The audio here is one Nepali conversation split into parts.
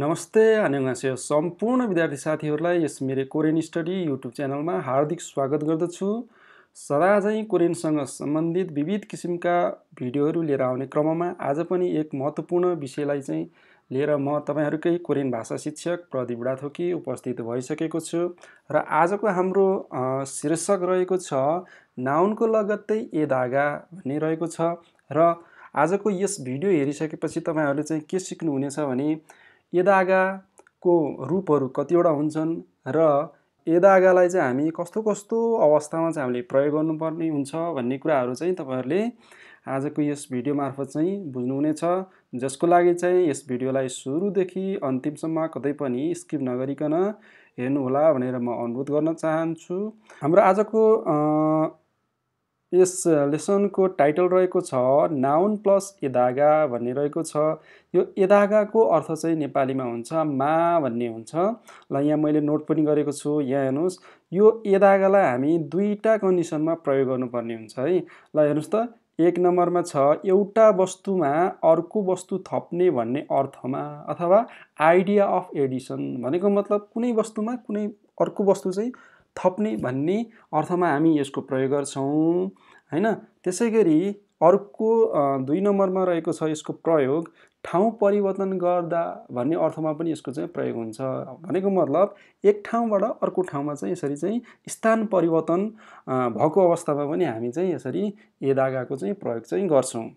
नमस्ते उहाँसे सम्पूर्ण विद्यार्थी साथीहरूलाई यस मेरो कोरियन स्टडी युट्युब च्यानलमा हार्दिक स्वागत गर्दछु सदा चाहिँ कोरियनसँग सम्बन्धित विविध किसिमका भिडियोहरू लिएर आउने क्रममा आज पनि एक महत्त्वपूर्ण विषयलाई चाहिँ लिएर म तपाईँहरूकै कोरियन भाषा शिक्षक प्रदीप बुढाथोकी उपस्थित भइसकेको छु र आजको हाम्रो शीर्षक रहेको छ नाउनको लगत्तै ए धागा भन्ने रहेको छ र आजको यस भिडियो हेरिसकेपछि तपाईँहरूले चाहिँ के सिक्नुहुनेछ भने यदागाको रूपहरू कतिवटा हुन्छन् र यदागालाई चाहिँ हामी कस्तो कस्तो अवस्थामा चाहिँ हामीले प्रयोग गर्नुपर्ने हुन्छ भन्ने कुराहरू चाहिँ तपाईँहरूले आजको यस भिडियो मार्फत चाहिँ बुझ्नुहुनेछ जसको लागि चाहिँ यस भिडियोलाई सुरुदेखि अन्तिमसम्म कतै पनि स्किप नगरिकन हेर्नुहोला भनेर म अनुरोध गर्न चाहन्छु हाम्रो आजको यस लेसनको टाइटल रहेको छ नाउन प्लस एदागा भन्ने रहेको छ यो एदागाको अर्थ चाहिँ नेपालीमा हुन्छ मा भन्ने हुन्छ ल यहाँ मैले नोट पनि गरेको छु यहाँ हेर्नुहोस् यो एदागालाई हामी दुईवटा कन्डिसनमा प्रयोग गर्नुपर्ने हुन्छ है ल हेर्नुहोस् त एक नम्बरमा छ एउटा वस्तुमा अर्को वस्तु थप्ने भन्ने अर्थमा अथवा आइडिया अफ एडिसन भनेको मतलब कुनै वस्तुमा कुनै अर्को वस्तु चाहिँ थप्ने भन्ने अर्थमा हामी यसको प्रयोग गर्छौँ होइन त्यसै गरी अर्को दुई नम्बरमा रहेको छ यसको प्रयोग ठाउँ परिवर्तन गर्दा भन्ने अर्थमा पनि यसको चाहिँ प्रयोग हुन्छ भनेको मतलब एक ठाउँबाट अर्को ठाउँमा चाहिँ यसरी चाहिँ स्थान परिवर्तन भएको अवस्थामा पनि हामी चाहिँ यसरी ए चाहिँ प्रयोग चाहिँ गर्छौँ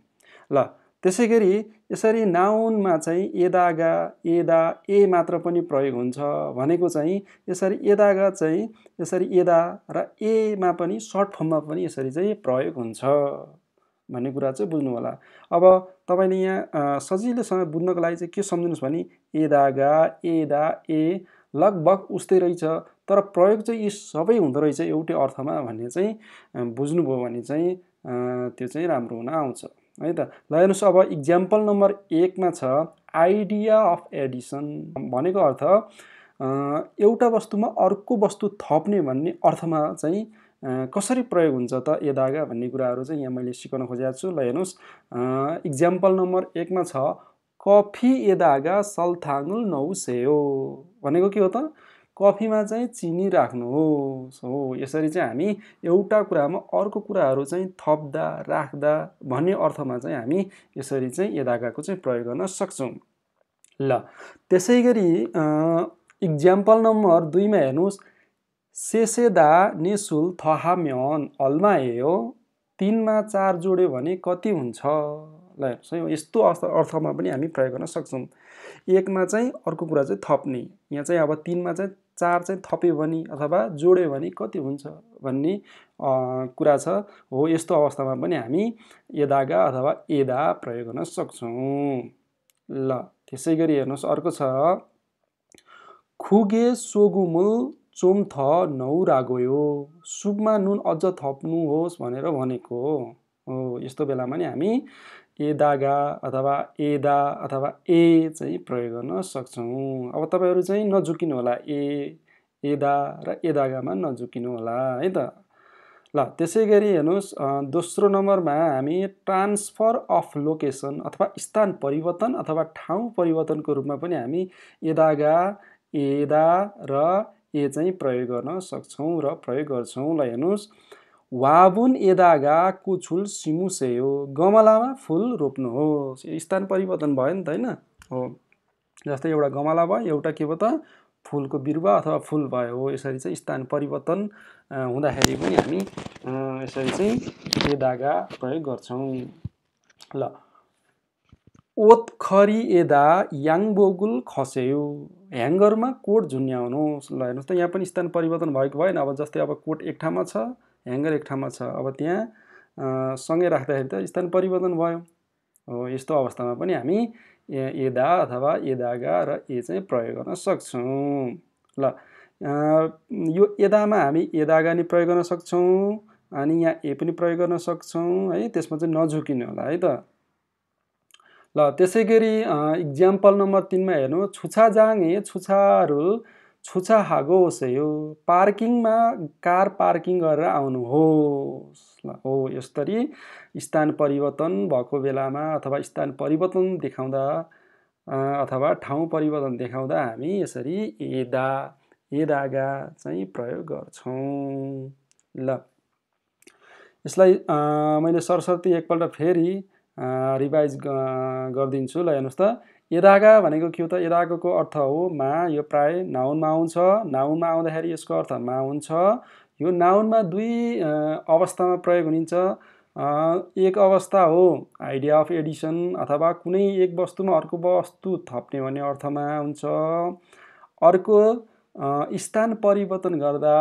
ल त्यसै गरी यसरी नाउनमा चाहिँ एदागा एदा ए मात्र पनि प्रयोग हुन्छ भनेको चाहिँ यसरी एदागा चाहिँ यसरी एदा र एमा पनि सर्ट फर्ममा पनि यसरी चाहिँ प्रयोग हुन्छ भन्ने कुरा चाहिँ बुझ्नु होला अब तपाईँले यहाँ सजिलोसँग बुझ्नको लागि चाहिँ के सम्झिनुहोस् भने एदागा एदा ए लगभग उस्तै रहेछ तर प्रयोग चाहिँ यी सबै हुँदो रहेछ एउटै अर्थमा भन्ने चाहिँ बुझ्नुभयो भने चाहिँ त्यो चाहिँ राम्रो हुन आउँछ है त ल हेर्नुहोस् अब इक्जाम्पल नम्बर एकमा छ आइडिया अफ एडिसन भनेको अर्थ एउटा वस्तुमा अर्को वस्तु थप्ने भन्ने अर्थमा चाहिँ कसरी प्रयोग हुन्छ त यदागा भन्ने कुराहरू चाहिँ यहाँ मैले सिकाउन खोजेको छु ल हेर्नुहोस् इक्जाम्पल नम्बर एकमा छ कफी यदागा धागा नौ सेयो भनेको के हो त कफीमा चाहिँ चिनी राख्नुहोस् हो यसरी चाहिँ हामी एउटा कुरामा अर्को कुराहरू चाहिँ थप्दा राख्दा भन्ने अर्थमा चाहिँ हामी यसरी चाहिँ यदाकाको चाहिँ प्रयोग गर्न सक्छौँ ल त्यसै गरी इक्जाम्पल नम्बर दुईमा हेर्नुहोस् सेसेदा निशुल थहाम्यन अल्मायो तिनमा चार जोड्यो भने कति हुन्छ ल हेर्नुहोस् है यस्तो अर्थ अर्थमा पनि हामी प्रयोग गर्न सक्छौँ एकमा चाहिँ अर्को कुरा चाहिँ थप्ने यहाँ चाहिँ अब तिनमा चाहिँ चार चाहिँ थप्यो भने अथवा जोड्यो भने कति हुन्छ भन्ने कुरा छ हो यस्तो अवस्थामा पनि हामी यदागा अथवा एदा प्रयोग गर्न सक्छौँ ल त्यसै गरी हेर्नुहोस् अर्को छ खुगे सोगुमुल चोम्थ नौरागोयो गयो सुपमा नुन अझ थप्नुहोस् भनेर भनेको हो यस्तो बेलामा नि हामी एदागा अथवा एदा अथवा ए चाहिँ प्रयोग गर्न सक्छौँ अब तपाईँहरू चाहिँ नजुकिनु होला ए एदा र एदागामा नजुकिनु होला है त ल त्यसै गरी हेर्नुहोस् दोस्रो नम्बरमा हामी ट्रान्सफर अफ लोकेसन अथवा स्थान परिवर्तन अथवा ठाउँ परिवर्तनको रूपमा पनि हामी एदागा एदा र ए चाहिँ प्रयोग गर्न सक्छौँ र प्रयोग गर्छौँ ल हेर्नुहोस् वाबुन एदागा कुछुल सिमुसेयो गमलामा फुल रोप्नुहोस् स्थान परिवर्तन भयो नि त होइन हो जस्तै एउटा गमला भयो एउटा के भयो त फुलको बिरुवा अथवा फुल भयो हो यसरी चाहिँ स्थान परिवर्तन हुँदाखेरि पनि हामी यसरी चाहिँ एदागा प्रयोग गर्छौँ ल ओतखरी एदा याङबोगुल खस्यो ह्याङ्गरमा कोट झुन्याउनुहोस् ल हेर्नुहोस् त यहाँ पनि स्थान परिवर्तन भएको भएन अब जस्तै अब कोट एक ठाउँमा छ ह्याङ्गर एक ठाउँमा छ अब त्यहाँ सँगै राख्दाखेरि त स्थान परिवर्तन भयो हो यस्तो अवस्थामा पनि हामी एदा अथवा एदागा र ए चाहिँ प्रयोग गर्न सक्छौँ ल यो एदामा हामी एदागा नि प्रयोग गर्न सक्छौँ अनि यहाँ ए पनि प्रयोग गर्न सक्छौँ है त्यसमा चाहिँ नझुकिनु होला है त ल त्यसै गरी इक्जाम्पल नम्बर तिनमा हेर्नु छुछा जाङ छुछा छुछाहरू छुचा हागो यो पार्किङमा कार पार्किङ गरेर आउनुहोस् ल हो यसरी स्थान परिवर्तन भएको बेलामा अथवा स्थान परिवर्तन देखाउँदा अथवा ठाउँ परिवर्तन देखाउँदा हामी यसरी एदा एदागा चाहिँ प्रयोग गर्छौँ ल यसलाई मैले सरस्वती एकपल्ट फेरि रिभाइज गरिदिन्छु ल हेर्नुहोस् त यदागा भनेको के हो त यदागाको अर्थ हो मा यो प्राय नाउनमा आउँछ नाउनमा आउँदाखेरि यसको अर्थ मा हुन्छ यो नाउनमा दुई अवस्थामा प्रयोग हुनेछ एक अवस्था हो आइडिया अफ एडिसन अथवा कुनै एक वस्तुमा अर्को वस्तु थप्ने भन्ने अर्थमा हुन्छ अर्को स्थान परिवर्तन गर्दा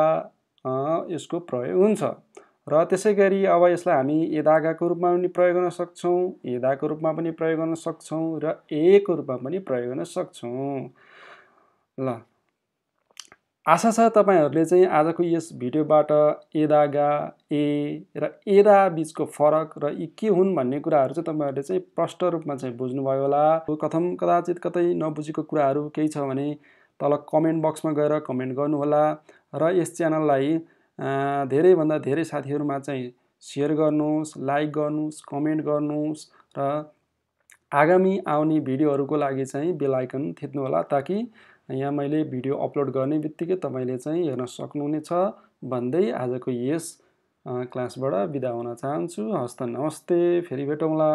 यसको प्रयोग हुन्छ र त्यसै गरी अब यसलाई हामी एदागाको रूपमा पनि प्रयोग गर्न सक्छौँ एदाको रूपमा पनि प्रयोग गर्न सक्छौँ र एको रूपमा पनि प्रयोग गर्न सक्छौँ ल आशा छ तपाईँहरूले चाहिँ आजको यस भिडियोबाट एदागा ए र एदा बिचको फरक र यी के हुन् भन्ने कुराहरू चाहिँ तपाईँहरूले चाहिँ प्रष्ट रूपमा चाहिँ बुझ्नुभयो होला कथम कदाचित कतै नबुझेको कुराहरू केही छ भने तल कमेन्ट बक्समा गएर कमेन्ट गर्नुहोला र यस च्यानललाई धेरैभन्दा धेरै साथीहरूमा चाहिँ सेयर गर्नुहोस् लाइक गर्नुहोस् कमेन्ट गर्नुहोस् र आगामी आउने भिडियोहरूको लागि चाहिँ बेलायकन आइकन होला ताकि यहाँ मैले भिडियो अपलोड गर्ने बित्तिकै तपाईँले चाहिँ हेर्न सक्नुहुनेछ भन्दै आजको यस क्लासबाट बिदा हुन चाहन्छु हस्त नमस्ते फेरि भेटौँला